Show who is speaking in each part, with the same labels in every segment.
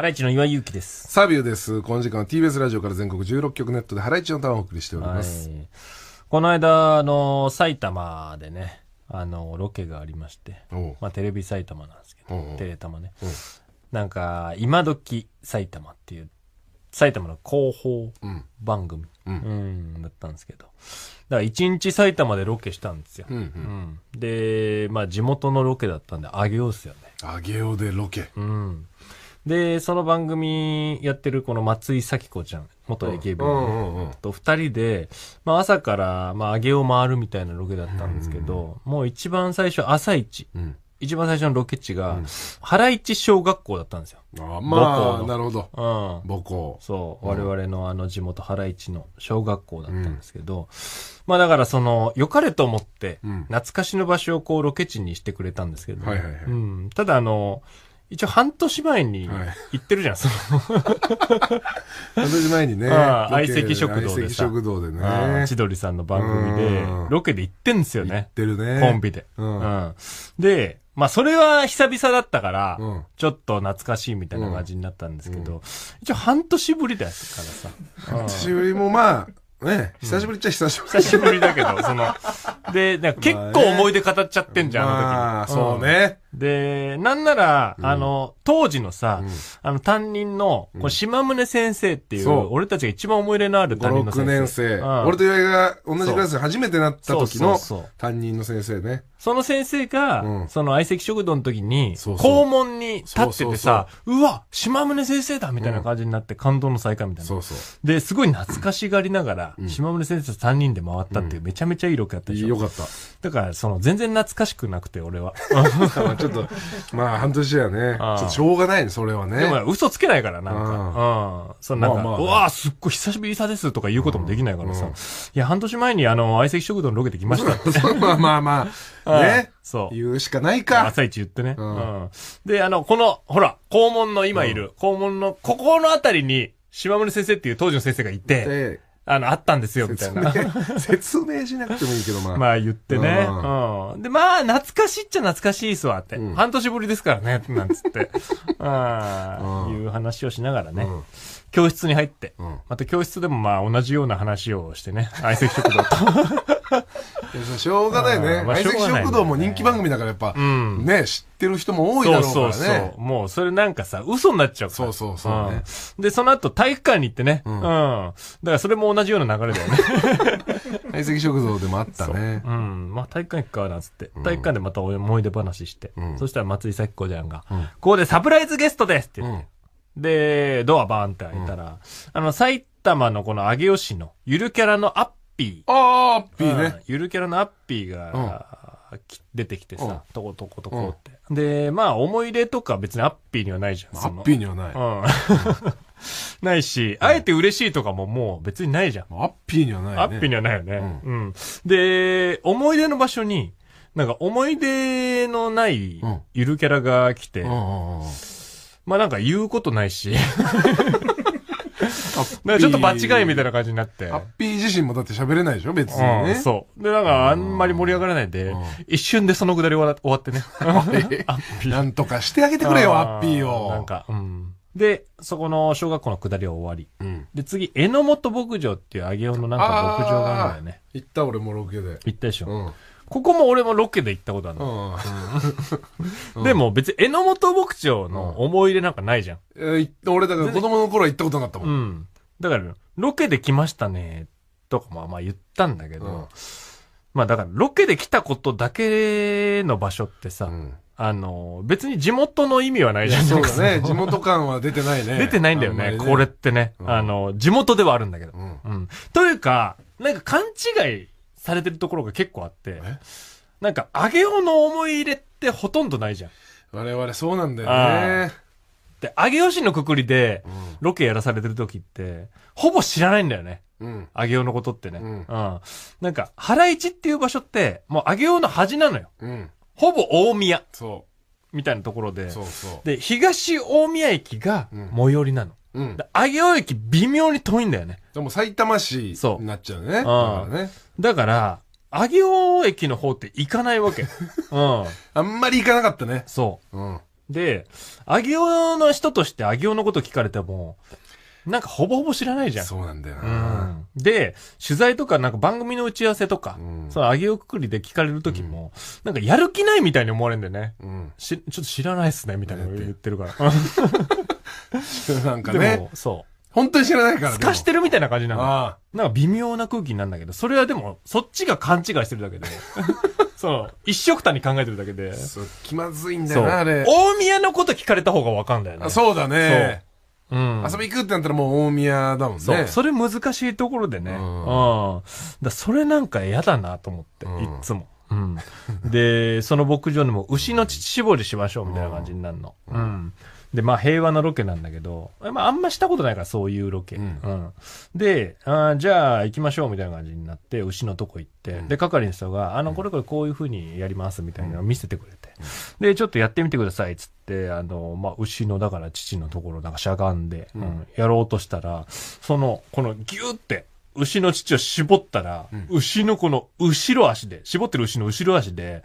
Speaker 1: ハライチの岩井祐希です。サビューです。この時間は TBS ラジオから全国16局ネットでハライチのターンをお送りしております。はい、この間、あの、埼玉でね、あの、ロケがありまして、まあ、テレビ埼玉なんですけど、テレタね。なんか、今時埼玉っていう、埼玉の広報番組、うん、うんだったんですけど、だから一日埼玉でロケしたんですよ。うん、うんうん、で、まあ、地元のロケだったんで、あげようっすよね。あげようでロケ。うん。で、その番組やってるこの松井咲子ちゃん、元 AKB の、と二人で、まあ朝から、まあ揚げを回るみたいなロケだったんですけど、もう一番最初朝一。うん一番最初のロケ地が、うん、原市小学校だったんですよ。あまあ、なるほど。うん。母校。そう。我々のあの地元原市の小学校だったんですけど、うん、まあだからその、良かれと思って、懐かしの場所をこうロケ地にしてくれたんですけど、はいはいはい。うん。ただあの、一応半年前に行ってるじゃん、その 半年前にね。相席食堂で席食堂でね。千鳥さんの番組で、ロケで行ってんですよね。行ってるね。コンビで。うん。で、まあそれは久々だったから、うん、ちょっと懐かしいみたいな感じになったんですけど、うん一応半年ぶりだからさ。半年ぶりもまあ、ね、久しぶりっちゃ久しぶり、うん、久しぶりだけど、その、で、結構思い出語っちゃってんじゃん、まあね、あの時。ああ、そうね。で、なんなら、うん、あの、当時のさ、うん、あの、担任の、こう島宗先生っていう、うん、俺たちが一番思い入れのある担任の先生。6年生。うん、俺と岩井が同じクラスで初めてなった時の担任の先生ね。その先生が、その相席食堂の時に、校門に立っててさ、うわ、島宗先生だみたいな感じになって感動の再会みたいな。そうそう。で、すごい懐かしがりながら、島宗先生と3人で回ったっていう、めちゃめちゃいいあやったでしょ。よかった。だから、その、全然懐かしくなくて、俺は。ちょっと、まあ、半年やね。ちょっとしょうがないね、それはね。でも、嘘つけないから、なんか。うん。そのなんか、まあまあね、うわあ、すっごい久しぶりさですとか言うこともできないからさ。うんうん、いや、半年前に、あの、相席食堂のロケできましたって。まあまあまあ、ね。そう。言うしかないか。朝一言ってね。うん。で、あの、この、ほら、肛門の今いる、肛門の、ここのあたりに、島村先生っていう当時の先生がいて、あの、あったんですよ、みたいな。説明しなくてもいいけど、まあ。まあ言ってね。うん。で、まあ、懐かしいっちゃ懐かしいっすわって。うん、半年ぶりですからね、なんつって。ああ、いう話をしながらね。うん、教室に入って、うん、また教室でもまあ同じような話をしてね。相席食堂と。しょうがないね。まあ、相席食堂も人気番組だからやっぱ、うん、ね、知ってる人も多いだろうからね。そうそうそう。もうそれなんかさ、嘘になっちゃうから。そうそうそう、ねうん、で、その後体育館に行ってね。うん。うん、だからそれも同じような流れだよね。相席食堂でもあったね。ううん。まあ体育館行くかなんつって。体育館でまた思い出話して。そしたら松井咲子ちゃんが、ここでサプライズゲストですって言って。で、ドアバーンって開いたら、あの、埼玉のこの上尾市のゆるキャラのアッピー。ああ、アッピーね。ゆるキャラのアッピーが、出てきてさ、トコトコトコって。で、まあ、思い出とか別にアッピーにはないじゃん。アッピーにはない。うん。ないし、あえて嬉しいとかももう別にないじゃん。アッピーにはないよね。アッピーにはないよね。うん。で、思い出の場所に、なんか思い出のないゆるキャラが来て、まあなんか言うことないし。ちょっと場違いみたいな感じになって。ハッピー自身もだって喋れないでしょ別にね、うん、そう。で、なんかあんまり盛り上がらないで、一瞬でそのくだり終わってね。なんとかしてあげてくれよ、ハッピーを。なんか、うん。で、そこの小学校のくだりは終わり。うん、で、次、榎本牧場っていう上尾のなんか牧場があるんだよね。行った俺もロケで。行ったでしょ。うんここも俺もロケで行ったことあるの。うん、でも別に榎本牧場の思い入れなんかないじゃん。えー、俺だから子供の頃は行ったことなかったもん。うん。だから、ロケで来ましたね、とかもまあ言ったんだけど、うん、まあだからロケで来たことだけの場所ってさ、うんあの、別に地元の意味はないじゃん。そうだね。地元感は出てないね。出てないんだよね。ねこれってね、うん、あの、地元ではあるんだけど。うん、うん、というか、なんか勘違いされてるところが結構あってなんかあげおの思い入れってほとんどないじゃん我々そうなんだよねであげお市のくくりでロケやらされてる時って、ほぼ知らないんだよねあげおのことってね、うん、うん、なんか原市っていう場所ってもうあげおの端なのよ、うん、ほぼ大宮そうみたいなところでで東大宮駅が最寄りなの、うん。上尾駅微妙に遠いんだよね。でも埼玉市になっちゃうね。う。ね、だから、上尾駅の方って行かないわけ。うん。あんまり行かなかったね。そう。うん。で、上尾の人として上尾のこと聞かれても、なんかほぼほぼ知らないじゃん。そうなんだよな。うん、で、取材とか、なんか番組の打ち合わせとか、うん、その上げおくくりで聞かれる時も、うん、なんかやる気ないみたいに思われるんだよね。うん、しちょっと知らないっすね、みたいな言ってるから。なんかね。そう。本当に知らないから。で透かしてるみたいな感じなの。あなんか微妙な空気になるんだけど、それはでも、そっちが勘違いしてるだけで。そう。一色たに考えてるだけで。そう気まずいんだよな、あれ。大宮のこと聞かれた方がわかんだよね。そうだね。う。ん。遊び行くってなったらもう大宮だもんね。そう、それ難しいところでね。ううんだそれなんか嫌だなと思って、いつも。うん。で、その牧場でも牛の乳搾りしましょうみたいな感じになるの。うん。で、まあ平和なロケなんだけど、まああんましたことないからそういうロケ。うん。で、あじゃあ行きましょうみたいな感じになって、牛のとこ行って、で、係の人が、あの、これこれこういうふうにやりますみたいなのを見せてくれて、で、ちょっとやってみてくださいっつって、あの、まあ牛の、だから父のところ、なんかしゃがんで、うん、やろうとしたら、その、このギューって、牛の乳を絞ったら、うん、牛のこの後ろ足で、絞ってる牛の後ろ足で、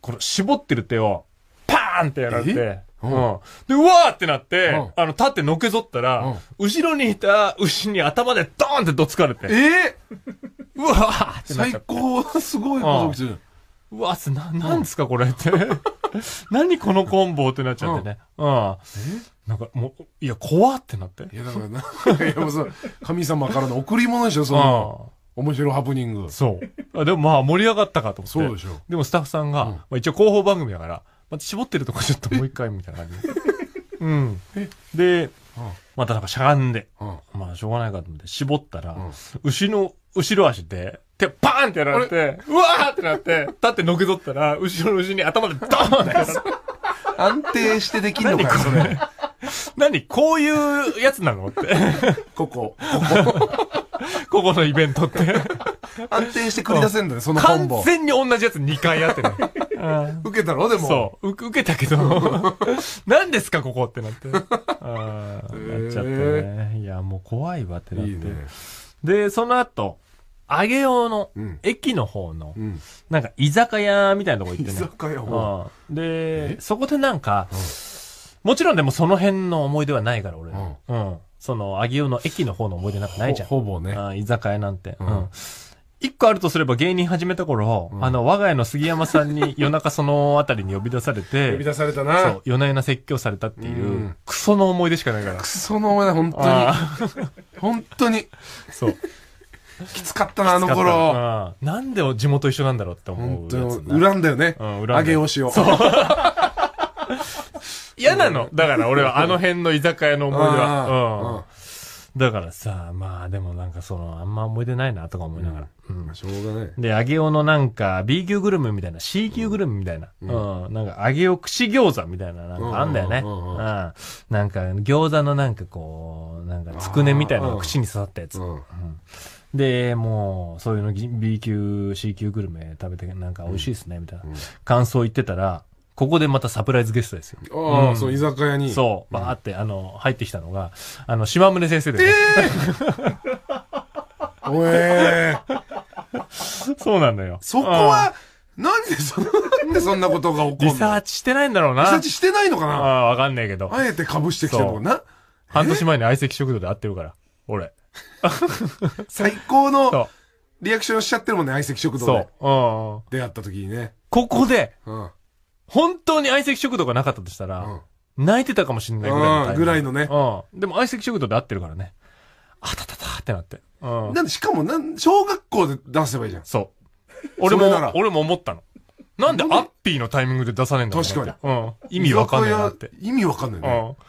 Speaker 1: この絞ってる手を、パーンってやられて、うで、うわーってなって、あの、立ってのけぞったら、後ろにいた牛に頭でドーンってどつかれて。ええ。うわーってなって。最高、すごいこと起きてうわ、す、な、なんですか、これって。何このコンボってなっちゃってね。うん。なんか、もう、いや、怖ってなって。いや、だからな、いや、もうそ神様からの贈り物でしょ、その。面白ハプニング。そう。でもまあ盛り上がったかと思って。そうでしょ。でもスタッフさんが、まあ一応広報番組だから、まあ、絞ってるとこちょっともう一回みたいな感じ で。うん。で、またなんかしゃがんで、まあしょうがないかと思って絞ったら、牛の後ろ足で、手パーンってやられて、うわーってなって、立ってのけぞったら、後ろの牛に頭でドーンってやて。安定してできんのかそれ。何こういうやつなのって。ここ。ここ。ここのイベントって。
Speaker 2: 安定して繰り出せんだね、そのコンボ。完全に
Speaker 1: 同じやつ2回やってる、ね。受けたろでも。そう。受けたけど、何ですか、ここってなって。ああ、なっちゃってね。いや、もう怖いわってなって。いいね、で、その後、ようの、駅の方の、なんか居酒屋みたいなとこ行ってね。居酒屋で、そこでなんか、もちろんでもその辺の思い出はないから俺、うん。その、ようの駅の方の思い出なんかないじゃん。ほぼね。居酒屋なんて。うん。一個あるとすれば芸人始めた頃、うん、あの、我が家の杉山さんに 夜中そのあたりに呼び出されて、呼び出されたな。そう、夜な夜な説教されたっていう、クソの思い出しかないから。クソの思い出、本当に。本当に。そう。きつかったな、あの頃。なんで地元一緒なんだろうって思う。恨んだよね。うん、恨んだ。揚げ押しを。そう。嫌なの。だから俺はあの辺の居酒屋の思い出は。うん。だからさ、まあでもなんかその、あんま思い出ないなとか思いながら。うん。まあしょうがない。で、揚げおのなんか B 級グルメみたいな、C 級グルメみたいな、うん。なんか揚げお串餃子みたいな、なんかあんだよね。うんなんか餃子のなんかこう、なんかつくねみたいな串に刺さったやつ。うん。で、もう、そういうの B 級、C 級グルメ食べて、なんか美味しいですね、みたいな。感想言ってたら、ここでまたサプライズゲストですよ。ああ、うん、そう、居酒屋に。そう、バーって、あの、入ってきたのが、あの、島宗先生です。えー、おえー、そうなんだよ。そこは、なんでそ、なんでそんなことが起こるのリサーチしてないんだろうな。リサーチしてないのかなああ、わかんないけど。あえて被してきてるのかな半年前に相席食堂で会ってるから、俺。最高のリアクションしちゃってるもんね、相席食堂で。そう。うん。出会った時にね。ここで、うん。本当に相席食堂がなかったとしたら、泣いてたかもしれないぐらいのぐらいのね。うん。でも相席食堂で合ってるからね。あたたたってなって。うん。なんで、しかもなん、小学校で出せばいいじゃん。そう。俺も俺も思ったの。なんでアッピーのタイミングで出さねえんだろうと思っうん。意味わかんねえなって意味わかんないね。うん。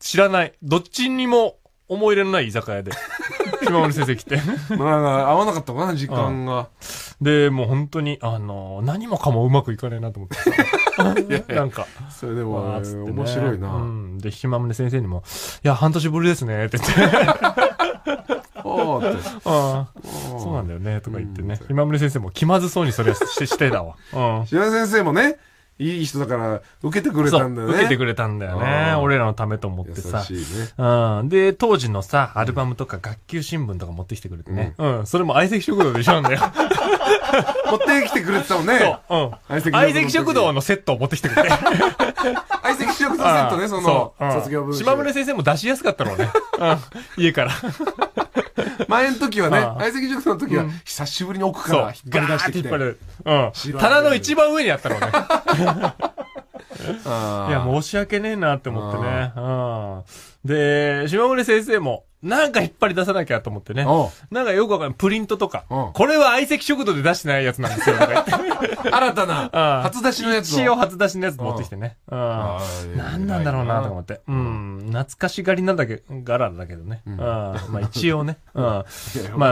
Speaker 1: 知らない。どっちにも思い入れのない居酒屋で。島森先生来て。なんか合わなかったかな、時間が。で、もう本当に、あの、何もかもうまくいかねえなと思って なんか。それでも、ね、面白いな。うん。で、ひまむね先生にも、いや、半年ぶりですね、って言って。って。あ あ。そうなんだよね、とか言ってね。ひまむね先生も気まずそうにそれししてたわ。うん。ひま先生もね、いい人だから、受けてくれたんだよね。受けてくれたんだよね。俺らのためと思ってさ。優しいね。うん。で、当時のさ、アルバムとか学級新聞とか持ってきてくれてね。うん。それも相席食堂で一緒なんだよ。持ってきてくれてたもんね。そう。うん。相席食堂のセットを持ってきてくれて。相席食堂セットね、その、卒業文島村先生も出しやすかったろうね。うん。家から。前の時はね、相席食堂の時は、久しぶりに奥から引っ張り出してきて。る。うん。棚の一番上にあったろうね。いや、申し訳ねえなって思ってね。で、島村先生も、なんか引っ張り出さなきゃと思ってね。なんかよくわかんない。プリントとか。これは相席食堂で出してないやつなんですよ。新たな、初出しのやつ一応初出しのやつ持ってきてね。なんなんだろうなと思って。うん。懐かしがりなんだけ、ど、柄だけどね。まあ一応ね。まあ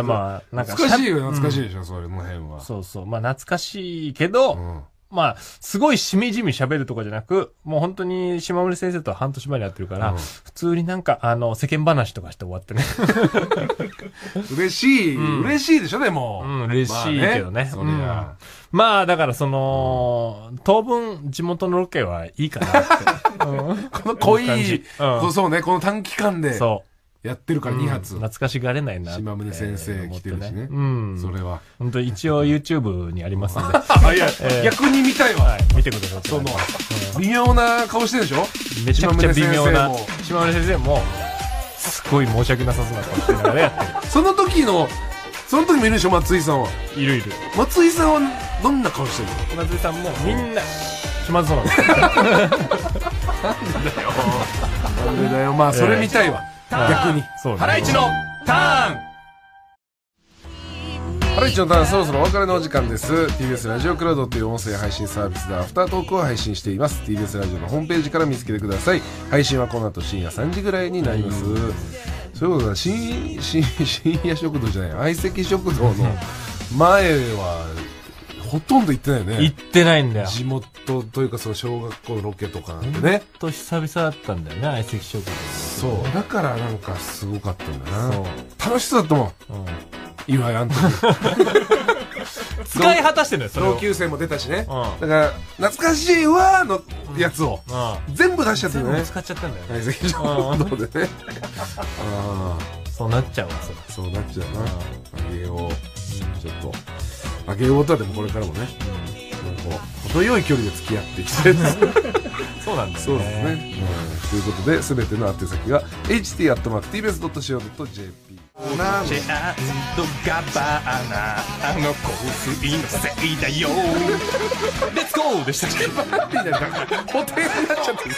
Speaker 1: まあ、懐かしいよ、懐かしいでしょ、それの辺は。そうそう。まあ懐かしいけど、まあ、すごいしみじみ喋るとかじゃなく、もう本当に島村先生とは半年前に会ってるから、うん、普通になんか、あの、世間話とかして終わってね。嬉しい、うん、嬉しいでしょ、でも。うん、嬉しいけどね。まあ、ね、うん、まあだからその、当分地元のロケはいいかなって。この濃い、そうね、この短期間で。そう。やってるから2発、うん、懐かしがれないな島宗先生来てるしね、うん、それは本当一応 YouTube にありますんで いや、えー、逆に見たいわ、はい、見てくださいその、うん、微妙な顔してるでしょめちゃくちゃ微妙な島宗先生もすごい申し訳なさそうな顔してながらやってるその時のその時もいるでしょ松井さんはいるいる松井さんはどんな顔してるの松井さんもみんな気まずそうなんですなんでだよなんでだよまあそれ見たいわ、えー逆に。そうハライチのターンハライチのターンそろそろお別れのお時間です TBS ラジオクラウドという音声配信サービスでアフタートークを配信しています TBS ラジオのホームページから見つけてください配信はこの後深夜3時ぐらいになりますそういうことだ深深夜食堂じゃない相席食堂の前はほとんど行ってないよね行ってないんだよ地元というかその小学校のロケとかなんでねほんと久々だったんだよね相席食堂そうだからなんかすごかったんだな楽しそうだ思う、うん、岩井あんた 使い果たしてんだよそ同級生も出たしね、だから懐かしいわーのやつを、うん全部出しちゃった全部ね使っちゃったんだよね相席食でねあそうなっちゃうわそそうなっちゃうなあげようちょっとあげようとはでもこれからもねうんこう程よい距離で付き合っていきたいです そうなんだよねそうですね、うん、ということで全ての宛先が ht.tbs.co.jp チんアンドガバーナあの香水のせいだよ Let's g でしたっけバーティーなんか固定になっちゃってる